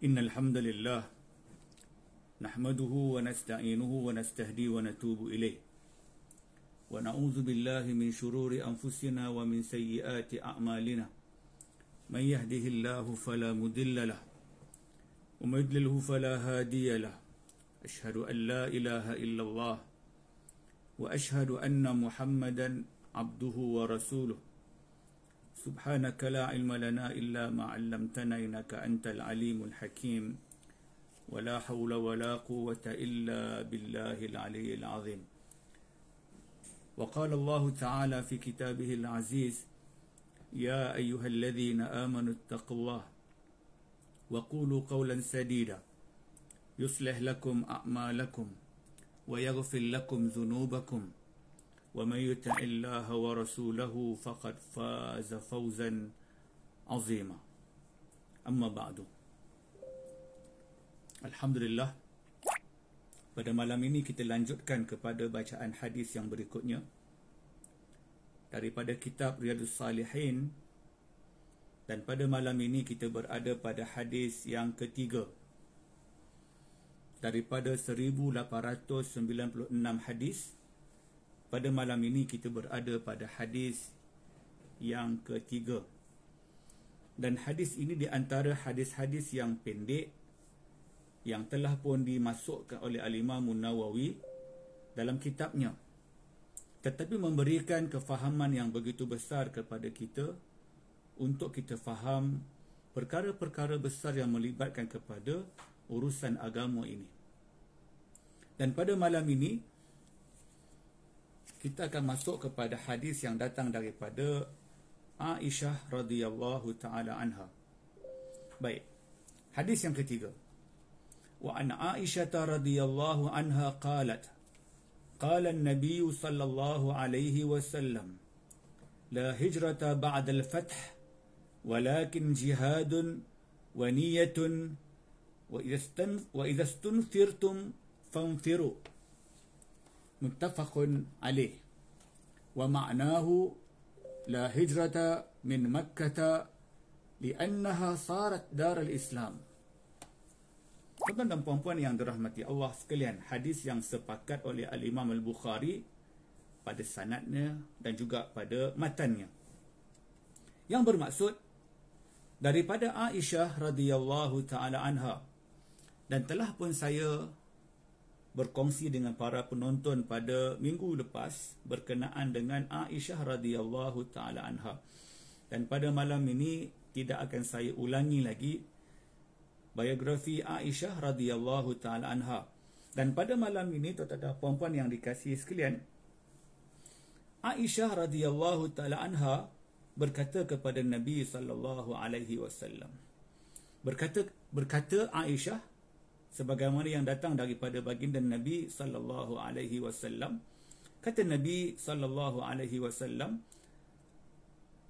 إن الحمد لله نحمده ونستعينه ونستهدي ونتوب إليه ونعوذ بالله من شرور أنفسنا ومن سيئات أعمالنا من يهده الله فلا مدل له ومن يدلله فلا هادي له أشهد أن لا إله إلا الله وأشهد أن محمدا عبده ورسوله سبحانك لا علم لنا إلا ما علمتنا إنك أنت العليم الحكيم ولا حول ولا قوة إلا بالله العلي العظيم وقال الله تعالى في كتابه العزيز يا أيها الذين آمنوا اتقوا الله وقولوا قولا سديدا يصلح لكم أعمالكم ويغفر لكم ذنوبكم ومن يطع الله ورسوله فقد فاز فوزا عظيما اما بعد الحمد لله pada malam ini kita lanjutkan kepada bacaan hadis yang berikutnya daripada kitab riyadus salihin dan pada malam ini kita berada pada hadis yang ketiga daripada 1896 hadis pada malam ini kita berada pada hadis yang ketiga dan hadis ini di antara hadis-hadis yang pendek yang telah pun dimasukkan oleh alimah imam dalam kitabnya tetapi memberikan kefahaman yang begitu besar kepada kita untuk kita faham perkara-perkara besar yang melibatkan kepada urusan agama ini dan pada malam ini kita akan masuk kepada hadis yang datang daripada Aisyah radhiyallahu taala anha. Baik. Hadis yang ketiga. Wa an Aisyah radhiyallahu anha qalat qala an-nabiy sallallahu alaihi wasallam لا هجرة بعد الفتح ولكن جهاد ونية وإذا استنفرتم فانفروا متفق عليه ومعناه لا هجرة من مكة لأنها صارت دار الإسلام Tuan-tuan dan puan-puan yang dirahmati Allah sekalian Hadis yang sepakat oleh Al-Imam Al-Bukhari Pada sanatnya dan juga pada matannya Yang bermaksud Daripada Aisyah radhiyallahu ta'ala anha Dan telah pun saya berkongsi dengan para penonton pada minggu lepas berkenaan dengan Aisyah radhiyallahu taala anha. Dan pada malam ini tidak akan saya ulangi lagi biografi Aisyah radhiyallahu taala anha. Dan pada malam ini tuan-tuan puan-puan yang dikasihi sekalian, Aisyah radhiyallahu taala anha berkata kepada Nabi sallallahu alaihi wasallam. Berkata berkata Aisyah sebagaimana yang datang daripada baginda Nabi sallallahu alaihi wasallam kata Nabi sallallahu alaihi wasallam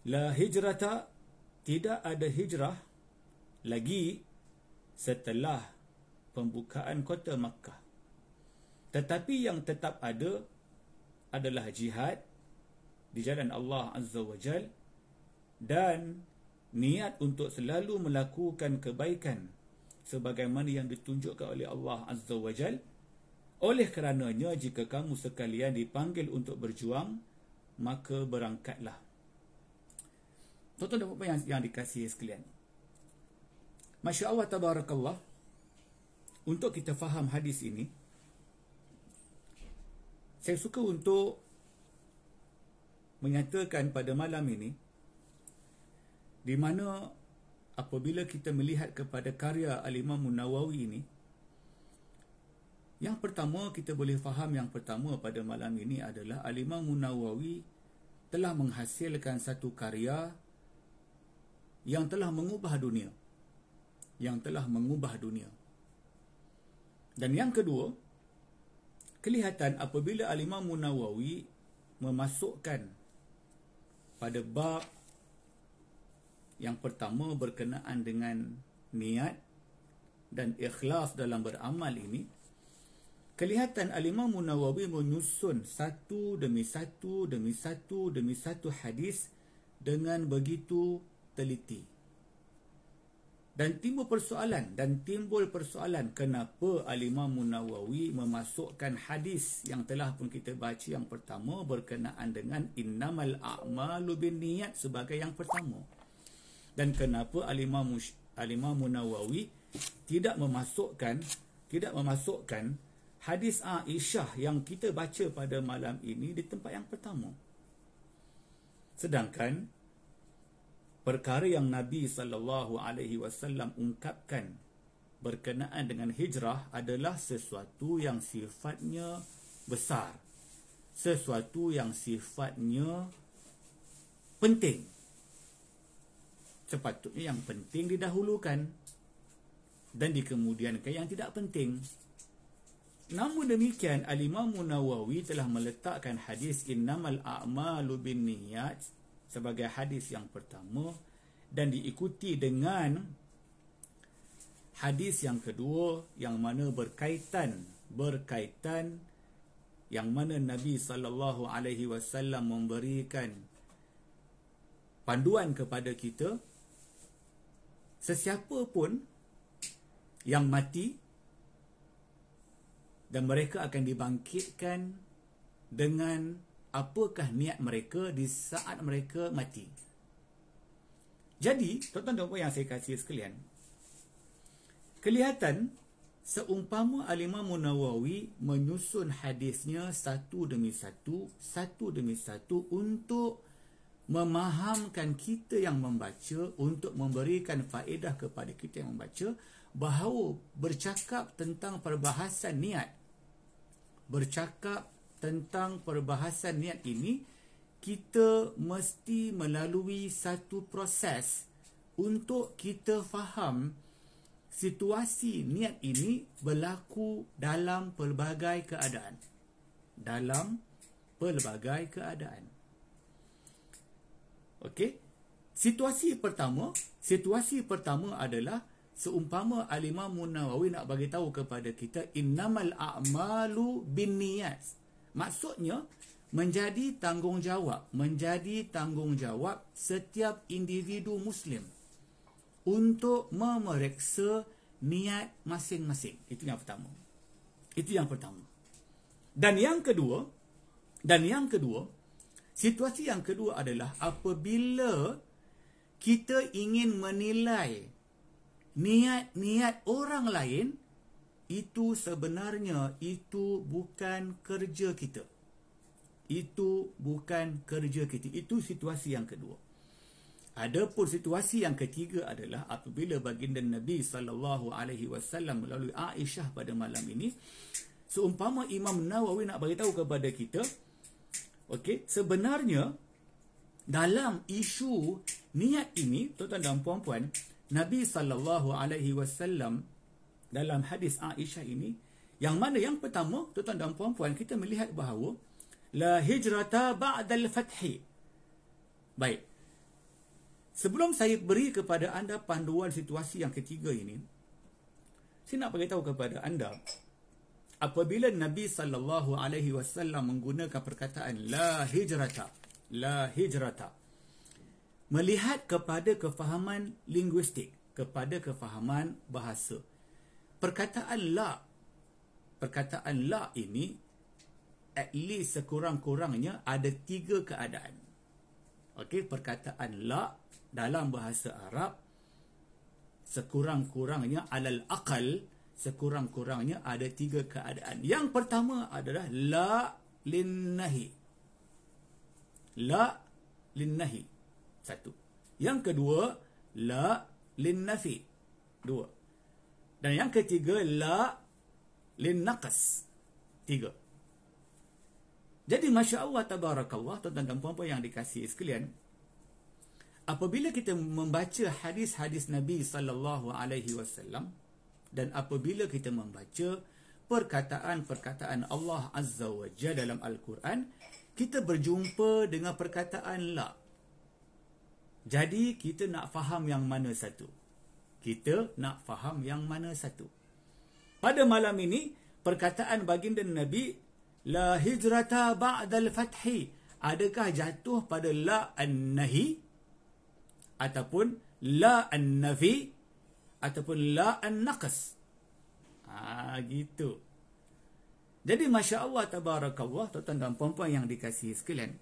la hijrata tidak ada hijrah lagi setelah pembukaan kota Makkah tetapi yang tetap ada adalah jihad di jalan Allah azza wajal dan niat untuk selalu melakukan kebaikan sebagaimana yang ditunjukkan oleh Allah Azza wa Jal. Oleh kerananya, jika kamu sekalian dipanggil untuk berjuang, maka berangkatlah. Tuan-tuan dan puan-puan yang dikasihi sekalian. Masya Allah tabarakallah. Untuk kita faham hadis ini, saya suka untuk menyatakan pada malam ini di mana apabila kita melihat kepada karya Al-Imam Nawawi ini, yang pertama kita boleh faham yang pertama pada malam ini adalah Al-Imam Nawawi telah menghasilkan satu karya yang telah mengubah dunia. Yang telah mengubah dunia. Dan yang kedua, kelihatan apabila Al-Imam Nawawi memasukkan pada bab yang pertama berkenaan dengan niat dan ikhlas dalam beramal ini Kelihatan alimah imam Munawawi menyusun satu demi satu demi satu demi satu hadis dengan begitu teliti. Dan timbul persoalan dan timbul persoalan kenapa alimah imam Munawawi memasukkan hadis yang telah pun kita baca yang pertama berkenaan dengan innamal a'malu niat sebagai yang pertama dan kenapa alimamu alimamu Nawawi tidak memasukkan tidak memasukkan hadis Aisyah yang kita baca pada malam ini di tempat yang pertama. Sedangkan perkara yang Nabi sallallahu alaihi wasallam ungkapkan berkenaan dengan hijrah adalah sesuatu yang sifatnya besar. Sesuatu yang sifatnya penting sepatutnya yang penting didahulukan dan dikemudiankan yang tidak penting. Namun demikian alimah munawwiy telah meletakkan hadis innamal a'malu niyat sebagai hadis yang pertama dan diikuti dengan hadis yang kedua yang mana berkaitan berkaitan yang mana Nabi saw memberikan panduan kepada kita sesiapa pun yang mati dan mereka akan dibangkitkan dengan apakah niat mereka di saat mereka mati. Jadi, tuan-tuan dan puan yang saya kasih sekalian, kelihatan seumpama Alimah Munawawi menyusun hadisnya satu demi satu, satu demi satu untuk memahamkan kita yang membaca untuk memberikan faedah kepada kita yang membaca bahawa bercakap tentang perbahasan niat bercakap tentang perbahasan niat ini kita mesti melalui satu proses untuk kita faham situasi niat ini berlaku dalam pelbagai keadaan dalam pelbagai keadaan Okey. Situasi pertama, situasi pertama adalah seumpama Alimah Munawawi nak bagi tahu kepada kita innamal a'malu binniyat. Maksudnya menjadi tanggungjawab, menjadi tanggungjawab setiap individu muslim untuk memeriksa niat masing-masing. Itu yang pertama. Itu yang pertama. Dan yang kedua, dan yang kedua, Situasi yang kedua adalah apabila kita ingin menilai niat-niat orang lain itu sebenarnya itu bukan kerja kita. Itu bukan kerja kita. Itu situasi yang kedua. Adapun situasi yang ketiga adalah apabila baginda Nabi sallallahu alaihi wasallam melalui Aisyah pada malam ini seumpama Imam Nawawi nak bagi tahu kepada kita Okey, sebenarnya dalam isu niat ini, tuan-tuan dan puan-puan, Nabi sallallahu alaihi wasallam dalam hadis Aisyah ini, yang mana yang pertama, tuan-tuan dan puan-puan, kita melihat bahawa la hijrata ba'dal fathi. Baik. Sebelum saya beri kepada anda panduan situasi yang ketiga ini, saya nak beritahu kepada anda apabila Nabi sallallahu alaihi wasallam menggunakan perkataan la hijrata la hijrata melihat kepada kefahaman linguistik kepada kefahaman bahasa perkataan la perkataan la ini at least sekurang-kurangnya ada tiga keadaan okey perkataan la dalam bahasa Arab sekurang-kurangnya alal aqal sekurang-kurangnya ada tiga keadaan. Yang pertama adalah la linnahi. La linnahi. Satu. Yang kedua, la linnafi. Dua. Dan yang ketiga, la linnaqas. Tiga. Jadi, Masya Allah, Tabarakallah, tuan-tuan dan puan-puan yang dikasihi sekalian, apabila kita membaca hadis-hadis Nabi Sallallahu Alaihi Wasallam, dan apabila kita membaca perkataan-perkataan Allah Azza wa Jalla dalam Al-Quran, kita berjumpa dengan perkataan la. Jadi kita nak faham yang mana satu. Kita nak faham yang mana satu. Pada malam ini, perkataan baginda Nabi, La hijrata ba'dal fathi. Adakah jatuh pada la an-nahi? Ataupun la an-nafi? ataupun la an naqas ah gitu jadi masya-Allah tabarakallah tuan-tuan dan puan-puan yang dikasihi sekalian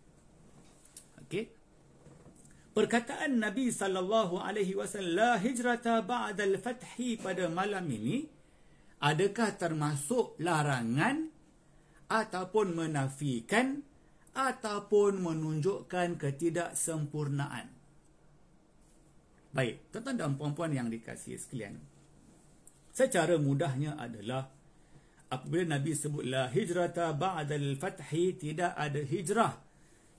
okey perkataan Nabi sallallahu alaihi wasallam la ba'da al-fathi pada malam ini adakah termasuk larangan ataupun menafikan ataupun menunjukkan ketidaksempurnaan Baik, tuan-tuan dan puan-puan yang dikasih sekalian. Secara mudahnya adalah apabila Nabi sebutlah hijrata ba'dal fathi tidak ada hijrah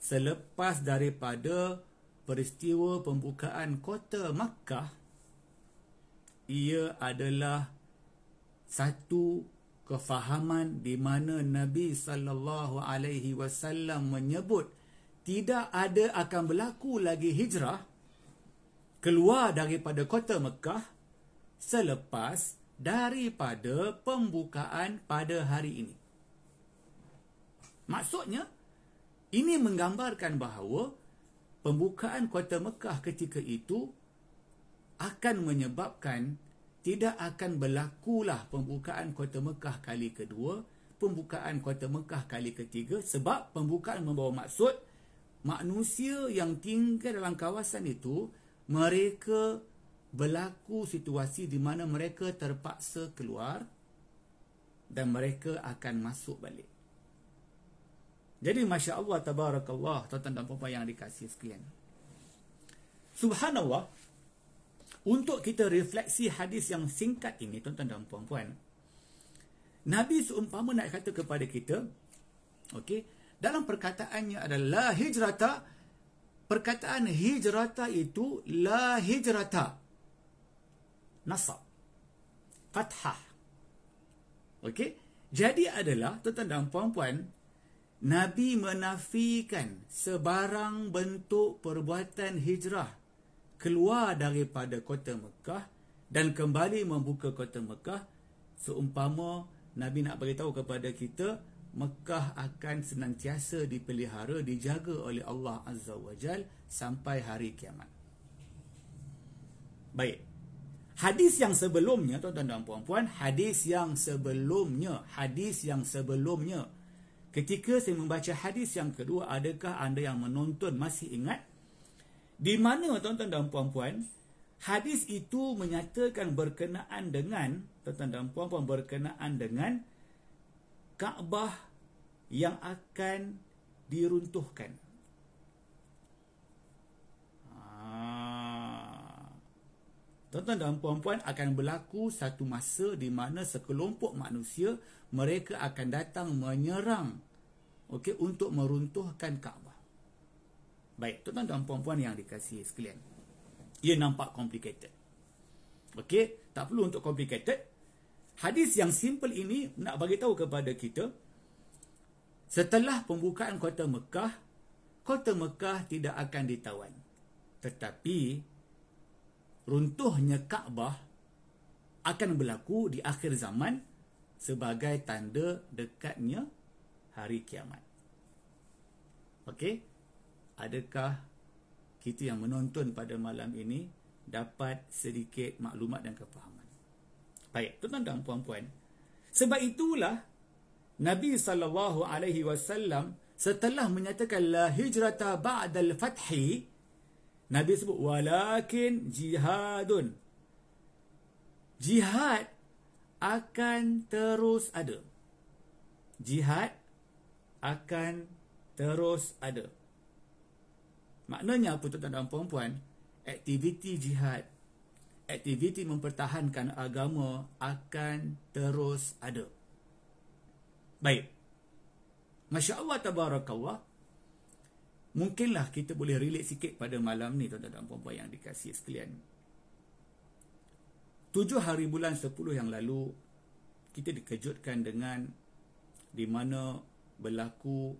selepas daripada peristiwa pembukaan kota Makkah ia adalah satu kefahaman di mana Nabi saw menyebut tidak ada akan berlaku lagi hijrah keluar daripada kota Mekah selepas daripada pembukaan pada hari ini. Maksudnya, ini menggambarkan bahawa pembukaan kota Mekah ketika itu akan menyebabkan tidak akan berlakulah pembukaan kota Mekah kali kedua, pembukaan kota Mekah kali ketiga sebab pembukaan membawa maksud manusia yang tinggal dalam kawasan itu mereka berlaku situasi di mana mereka terpaksa keluar dan mereka akan masuk balik. Jadi Masya Allah Tabarakallah Tuan-tuan dan puan-puan yang dikasih sekian Subhanallah Untuk kita refleksi hadis yang singkat ini Tuan-tuan dan puan-puan Nabi seumpama nak kata kepada kita okay, Dalam perkataannya adalah hijrata perkataan hijrata itu la hijrata nasab fathah okey jadi adalah tuan-tuan dan puan-puan nabi menafikan sebarang bentuk perbuatan hijrah keluar daripada kota Mekah dan kembali membuka kota Mekah seumpama nabi nak beritahu kepada kita Mekah akan senantiasa dipelihara, dijaga oleh Allah Azza wa Jal sampai hari kiamat. Baik. Hadis yang sebelumnya, tuan-tuan dan puan-puan, hadis yang sebelumnya, hadis yang sebelumnya, ketika saya membaca hadis yang kedua, adakah anda yang menonton masih ingat? Di mana, tuan-tuan dan puan-puan, hadis itu menyatakan berkenaan dengan, tuan-tuan dan puan-puan, berkenaan dengan, Kaabah yang akan diruntuhkan. Tonton ah. tuan dan puan-puan akan berlaku satu masa di mana sekelompok manusia mereka akan datang menyerang okey untuk meruntuhkan Kaabah. Baik, tonton tuan dan puan-puan yang dikasihi sekalian. Ia nampak complicated. Okey, tak perlu untuk complicated. Hadis yang simple ini nak bagi tahu kepada kita setelah pembukaan kota Mekah, kota Mekah tidak akan ditawan. Tetapi runtuhnya Kaabah akan berlaku di akhir zaman sebagai tanda dekatnya hari kiamat. Okey? Adakah kita yang menonton pada malam ini dapat sedikit maklumat dan kefahaman? Baik, tuan-tuan dan puan-puan. Sebab itulah Nabi sallallahu alaihi wasallam setelah menyatakan la hijrata ba'dal fathi Nabi sebut walakin jihadun. Jihad akan terus ada. Jihad akan terus ada. Maknanya apa tuan-tuan dan puan-puan? Aktiviti jihad aktiviti mempertahankan agama akan terus ada. Baik. Masya Allah tabarakallah. Mungkinlah kita boleh relate sikit pada malam ni tuan-tuan dan puan-puan yang dikasih sekalian. Tujuh hari bulan sepuluh yang lalu, kita dikejutkan dengan di mana berlaku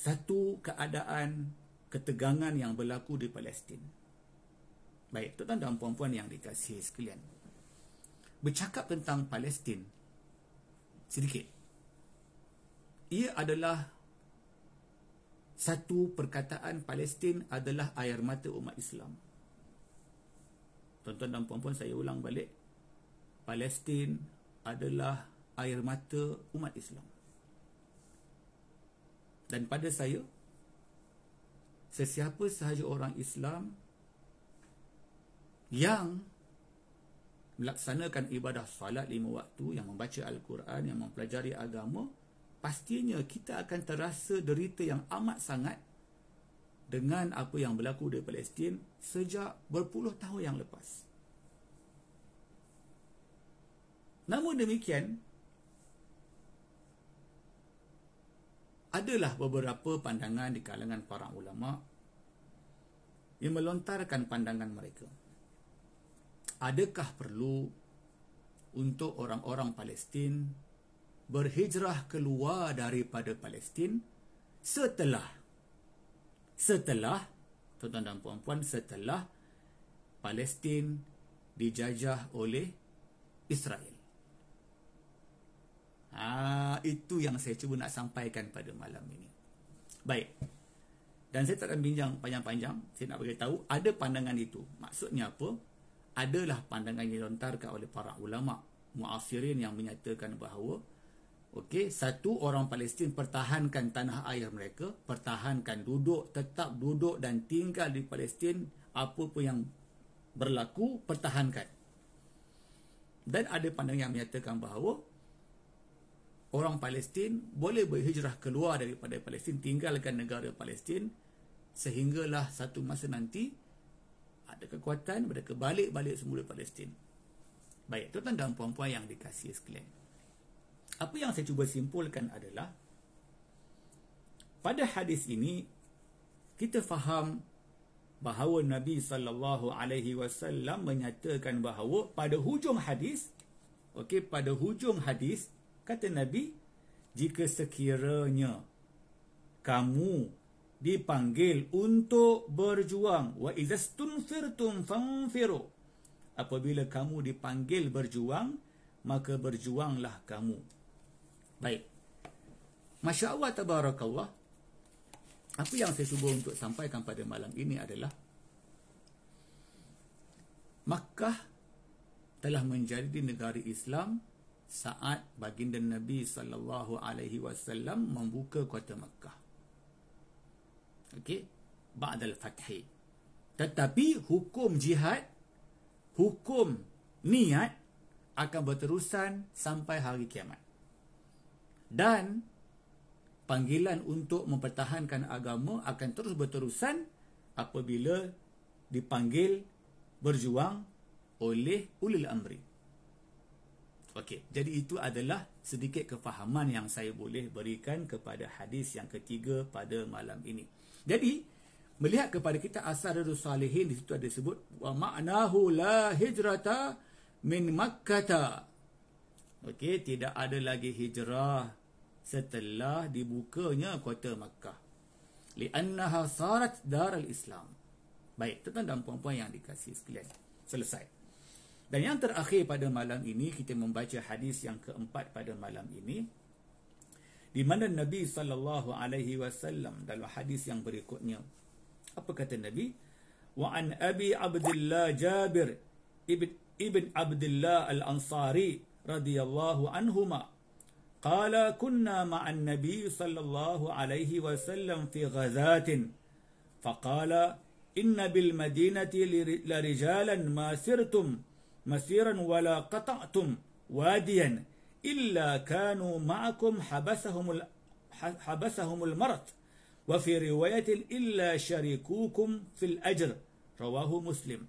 satu keadaan ketegangan yang berlaku di Palestin. Baik, tuan-tuan dan puan-puan yang dikasihi sekalian. Bercakap tentang Palestin sedikit. Ia adalah satu perkataan Palestin adalah air mata umat Islam. Tuan-tuan dan puan-puan saya ulang balik. Palestin adalah air mata umat Islam. Dan pada saya sesiapa sahaja orang Islam yang melaksanakan ibadah salat lima waktu yang membaca al-Quran yang mempelajari agama pastinya kita akan terasa derita yang amat sangat dengan apa yang berlaku di Palestin sejak berpuluh tahun yang lepas namun demikian adalah beberapa pandangan di kalangan para ulama yang melontarkan pandangan mereka adakah perlu untuk orang-orang Palestin berhijrah keluar daripada Palestin setelah setelah tuan-tuan dan puan-puan setelah Palestin dijajah oleh Israel. Ah ha, itu yang saya cuba nak sampaikan pada malam ini. Baik. Dan saya tak akan bincang panjang-panjang. Saya nak bagi tahu ada pandangan itu. Maksudnya apa? adalah pandangan yang dilontarkan oleh para ulama muafirin yang menyatakan bahawa okey satu orang Palestin pertahankan tanah air mereka pertahankan duduk tetap duduk dan tinggal di Palestin apa pun yang berlaku pertahankan dan ada pandangan yang menyatakan bahawa orang Palestin boleh berhijrah keluar daripada Palestin tinggalkan negara Palestin sehinggalah satu masa nanti ada kekuatan mereka balik-balik semula Palestin. Baik, tuan-tuan dan puan-puan yang dikasihi sekalian. Apa yang saya cuba simpulkan adalah pada hadis ini kita faham bahawa Nabi sallallahu alaihi wasallam menyatakan bahawa pada hujung hadis okey pada hujung hadis kata Nabi jika sekiranya kamu dipanggil untuk berjuang wa idastunfirtum fanfiru apabila kamu dipanggil berjuang maka berjuanglah kamu baik masyaallah tabarakallah apa yang saya cuba untuk sampaikan pada malam ini adalah Makkah telah menjadi negara Islam saat baginda Nabi sallallahu alaihi wasallam membuka kota Makkah okey ba'dal fathi tetapi hukum jihad hukum niat akan berterusan sampai hari kiamat dan panggilan untuk mempertahankan agama akan terus berterusan apabila dipanggil berjuang oleh ulil amri Okey, jadi itu adalah sedikit kefahaman yang saya boleh berikan kepada hadis yang ketiga pada malam ini. Jadi melihat kepada kita asar dari salihin di situ ada sebut wa ma'nahu la hijrata min makkah. Okey, tidak ada lagi hijrah setelah dibukanya kota Makkah. Li'annaha sarat al Islam. Baik, tuan-tuan dan puan-puan yang dikasih sekalian. Selesai. Dan yang terakhir pada malam ini kita membaca hadis yang keempat pada malam ini. Di mana Nabi sallallahu alaihi wasallam dalam hadis yang berikutnya. Apa kata Nabi? Wa an Abi Abdullah Jabir ibn ibn Abdullah Al-Ansari radhiyallahu anhuma قال كنا مع nabi sallallahu alaihi wasallam fi ghazatin غزاة فقال إن بالمدينة لرجالا ما سرتم مسيرا ولا قطعتم واديا إلا كانوا معكم حبسهم حبسهم المرض وفي رواية إلا شريكوكم في الأجر رواه مسلم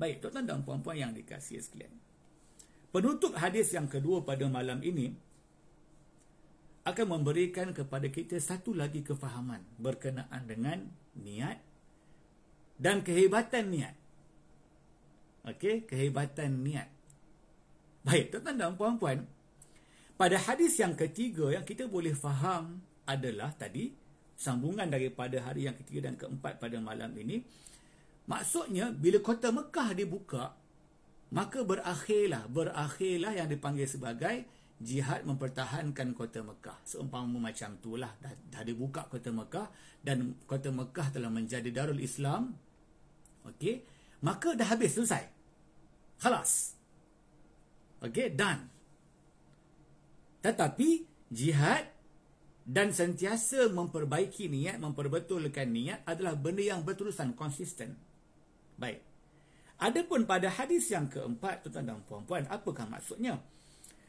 Baik, tuan-tuan dan puan-puan yang dikasih sekalian. Penutup hadis yang kedua pada malam ini akan memberikan kepada kita satu lagi kefahaman berkenaan dengan niat dan kehebatan niat. Okey, kehebatan niat. Baik, tuan-tuan dan puan-puan. Pada hadis yang ketiga yang kita boleh faham adalah tadi sambungan daripada hari yang ketiga dan keempat pada malam ini. Maksudnya bila kota Mekah dibuka, maka berakhirlah, berakhirlah yang dipanggil sebagai jihad mempertahankan kota Mekah. Seumpama macam itulah dah, dah dibuka kota Mekah dan kota Mekah telah menjadi Darul Islam. Okey, maka dah habis selesai. Khalas. Okay, done. Tetapi jihad dan sentiasa memperbaiki niat, memperbetulkan niat adalah benda yang berterusan, konsisten. Baik. Adapun pada hadis yang keempat, tuan-tuan dan puan-puan, apakah maksudnya?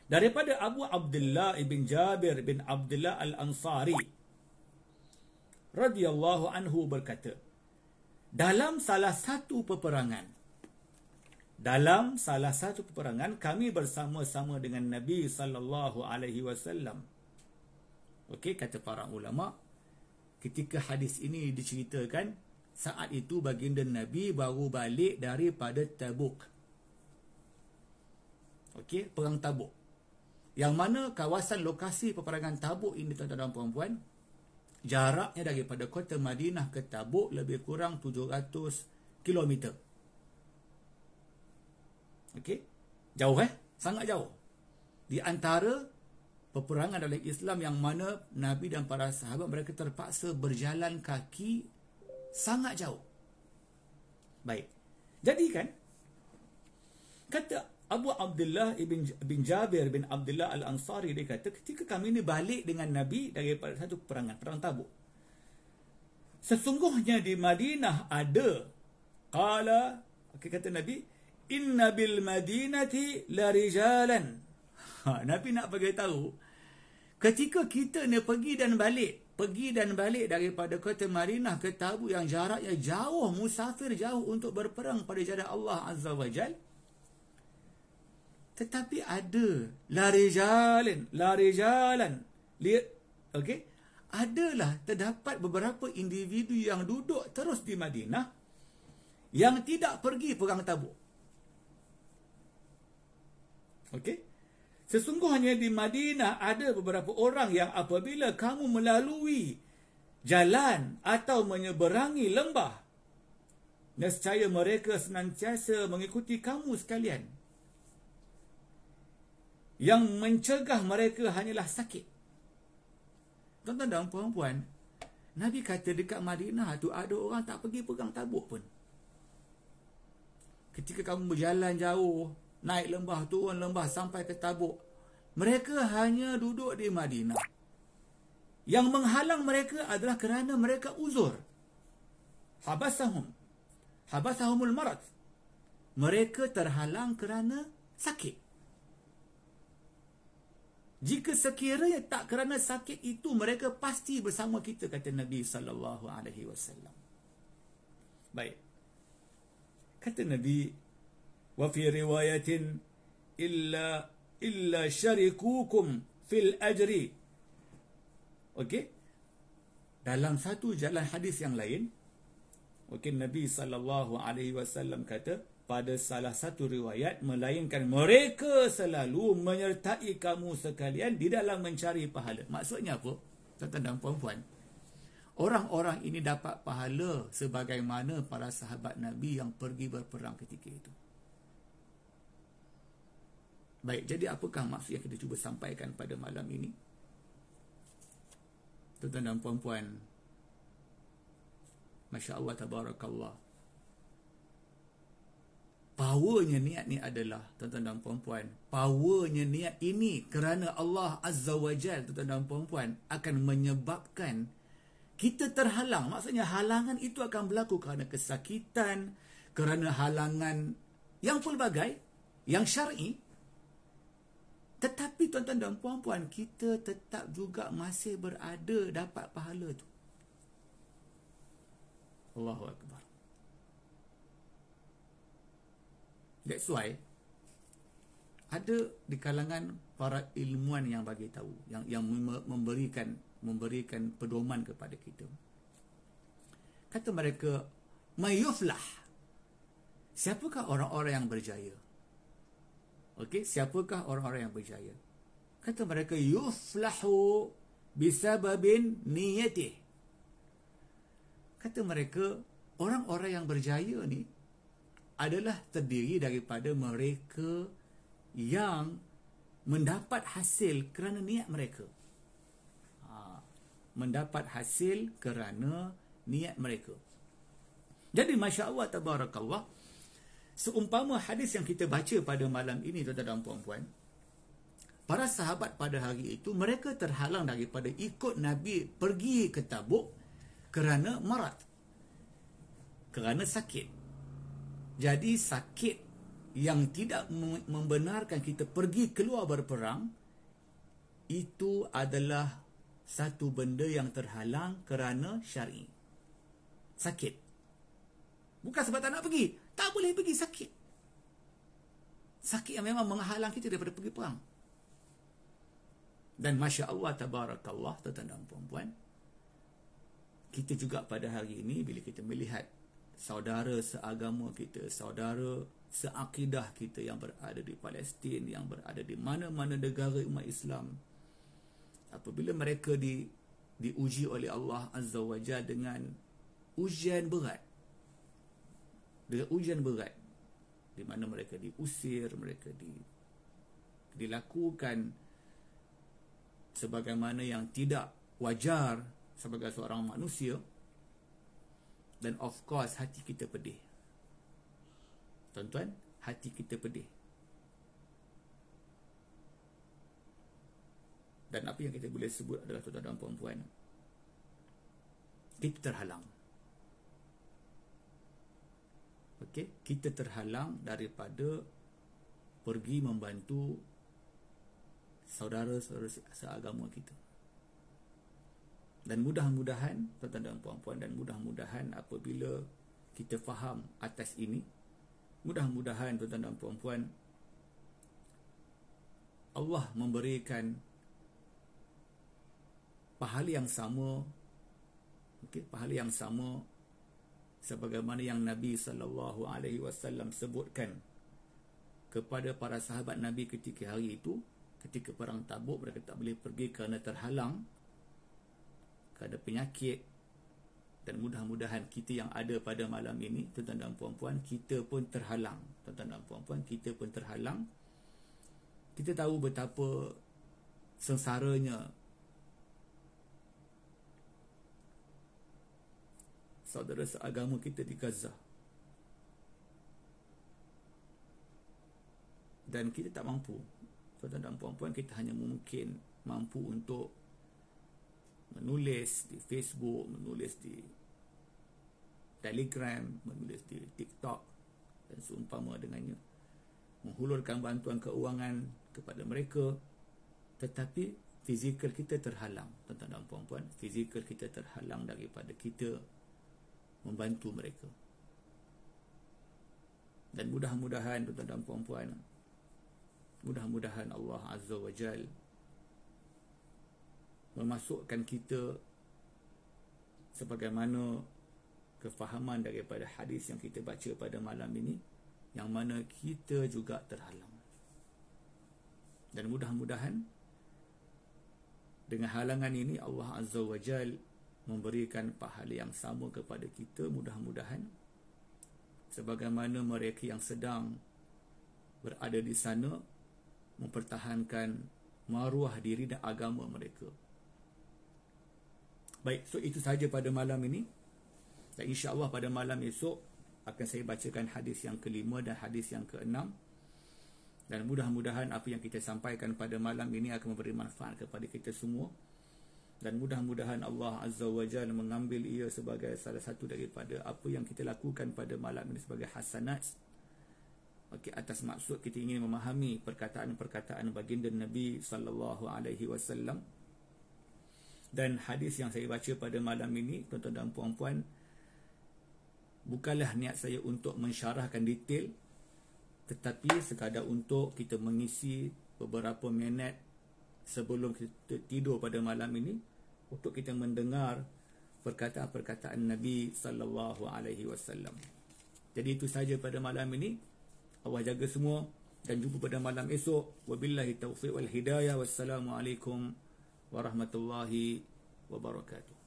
Daripada Abu Abdullah bin Jabir bin Abdullah al-Ansari radhiyallahu anhu berkata, dalam salah satu peperangan, dalam salah satu peperangan kami bersama-sama dengan Nabi sallallahu alaihi wasallam. Okey kata para ulama ketika hadis ini diceritakan saat itu baginda Nabi baru balik daripada Tabuk. Okey, perang Tabuk. Yang mana kawasan lokasi peperangan Tabuk ini tuan-tuan dan puan-puan jaraknya daripada kota Madinah ke Tabuk lebih kurang 700 kilometer. Okey. Jauh eh? Sangat jauh. Di antara peperangan dalam Islam yang mana Nabi dan para sahabat mereka terpaksa berjalan kaki sangat jauh. Baik. Jadi kan kata Abu Abdullah ibn bin Jabir bin Abdullah Al-Ansari dia kata ketika kami ni balik dengan Nabi daripada satu perangan perang Tabuk. Sesungguhnya di Madinah ada qala okay, kata Nabi inna bil madinati la rijalan. Ha, Nabi nak bagi tahu ketika kita ni pergi dan balik, pergi dan balik daripada kota Madinah ke Tabuk yang jarak yang jauh, musafir jauh untuk berperang pada jalan Allah Azza wa Jal. Tetapi ada la rijalan, la rijalan. Lihat, okey. Adalah terdapat beberapa individu yang duduk terus di Madinah yang tidak pergi perang Tabuk. Okey. Sesungguhnya di Madinah ada beberapa orang yang apabila kamu melalui jalan atau menyeberangi lembah nescaya mereka senantiasa mengikuti kamu sekalian. Yang mencegah mereka hanyalah sakit. Tuan-tuan dan puan-puan, Nabi kata dekat Madinah tu ada orang tak pergi pegang tabuk pun. Ketika kamu berjalan jauh, naik lembah turun lembah sampai ke tabuk mereka hanya duduk di Madinah yang menghalang mereka adalah kerana mereka uzur habasahum habasahumul marat. mereka terhalang kerana sakit jika sekiranya tak kerana sakit itu mereka pasti bersama kita kata Nabi sallallahu alaihi wasallam baik kata Nabi وفي رواية إلا إلا شركوكم في الأجر أوكي dalam satu jalan hadis yang lain mungkin okay, Nabi sallallahu alaihi wasallam kata pada salah satu riwayat melainkan mereka selalu menyertai kamu sekalian di dalam mencari pahala maksudnya apa tuan-tuan dan puan-puan orang-orang ini dapat pahala sebagaimana para sahabat Nabi yang pergi berperang ketika itu Baik, jadi apakah maksud yang kita cuba sampaikan pada malam ini? Tuan-tuan dan puan-puan Masya Allah Tabarakallah Powernya niat ni adalah Tuan-tuan dan puan-puan Powernya niat ini kerana Allah Azza wa Jal Tuan-tuan dan puan-puan Akan menyebabkan kita terhalang Maksudnya halangan itu akan berlaku kerana kesakitan Kerana halangan yang pelbagai Yang syar'i tetapi tuan-tuan dan puan-puan, kita tetap juga masih berada dapat pahala tu. Allahu Akbar. That's why ada di kalangan para ilmuwan yang bagi tahu yang yang memberikan memberikan pedoman kepada kita. Kata mereka mayuflah. Siapakah orang-orang yang berjaya? Okay, siapakah orang-orang yang berjaya? Kata mereka yuflahu bisababin niyyati. Kata mereka orang-orang yang berjaya ni adalah terdiri daripada mereka yang mendapat hasil kerana niat mereka. Ha, mendapat hasil kerana niat mereka. Jadi masya-Allah tabarakallah seumpama hadis yang kita baca pada malam ini tuan-tuan dan puan-puan para sahabat pada hari itu mereka terhalang daripada ikut Nabi pergi ke Tabuk kerana marat kerana sakit jadi sakit yang tidak membenarkan kita pergi keluar berperang itu adalah satu benda yang terhalang kerana syar'i sakit bukan sebab tak nak pergi tak boleh pergi sakit sakit yang memang menghalang kita daripada pergi perang dan Masya Allah Tabarakallah tuan-tuan dan puan-puan kita juga pada hari ini bila kita melihat saudara seagama kita saudara seakidah kita yang berada di Palestin yang berada di mana-mana negara umat Islam apabila mereka di diuji oleh Allah Azza wa Jal dengan ujian berat dengan ujian berat di mana mereka diusir mereka di dilakukan sebagaimana yang tidak wajar sebagai seorang manusia dan of course hati kita pedih tuan-tuan hati kita pedih dan apa yang kita boleh sebut adalah tuan-tuan dan puan-puan kita terhalang okey kita terhalang daripada pergi membantu saudara-saudara seagama kita dan mudah-mudahan tuan-tuan dan puan-puan dan mudah-mudahan apabila kita faham atas ini mudah-mudahan tuan-tuan dan puan-puan Allah memberikan pahala yang sama okey pahala yang sama sebagaimana yang Nabi sallallahu alaihi wasallam sebutkan kepada para sahabat Nabi ketika hari itu ketika perang Tabuk mereka tak boleh pergi kerana terhalang kerana penyakit dan mudah-mudahan kita yang ada pada malam ini tuan-tuan dan puan-puan kita pun terhalang tuan-tuan dan puan-puan kita pun terhalang kita tahu betapa sengsaranya saudara seagama kita di Gaza. Dan kita tak mampu. Tuan-tuan dan puan-puan, kita hanya mungkin mampu untuk menulis di Facebook, menulis di Telegram, menulis di TikTok dan seumpama dengannya. Menghulurkan bantuan keuangan kepada mereka. Tetapi fizikal kita terhalang. Tuan-tuan dan puan-puan, fizikal kita terhalang daripada kita membantu mereka dan mudah-mudahan tuan-tuan dan puan-puan mudah-mudahan Allah Azza wa Jal memasukkan kita sebagaimana kefahaman daripada hadis yang kita baca pada malam ini yang mana kita juga terhalang dan mudah-mudahan dengan halangan ini Allah Azza wa Jalla memberikan pahala yang sama kepada kita mudah-mudahan sebagaimana mereka yang sedang berada di sana mempertahankan maruah diri dan agama mereka. Baik, so itu sahaja pada malam ini. Dan insya-Allah pada malam esok akan saya bacakan hadis yang kelima dan hadis yang keenam. Dan mudah-mudahan apa yang kita sampaikan pada malam ini akan memberi manfaat kepada kita semua dan mudah-mudahan Allah Azza wa Jal mengambil ia sebagai salah satu daripada apa yang kita lakukan pada malam ini sebagai hasanat okay, atas maksud kita ingin memahami perkataan-perkataan baginda Nabi sallallahu alaihi wasallam dan hadis yang saya baca pada malam ini tuan-tuan dan puan-puan bukanlah niat saya untuk mensyarahkan detail tetapi sekadar untuk kita mengisi beberapa minit sebelum kita tidur pada malam ini untuk kita mendengar perkataan-perkataan Nabi sallallahu alaihi wasallam. Jadi itu saja pada malam ini. Allah jaga semua dan jumpa pada malam esok. Wabillahi taufiq wal hidayah. Wassalamualaikum warahmatullahi wabarakatuh.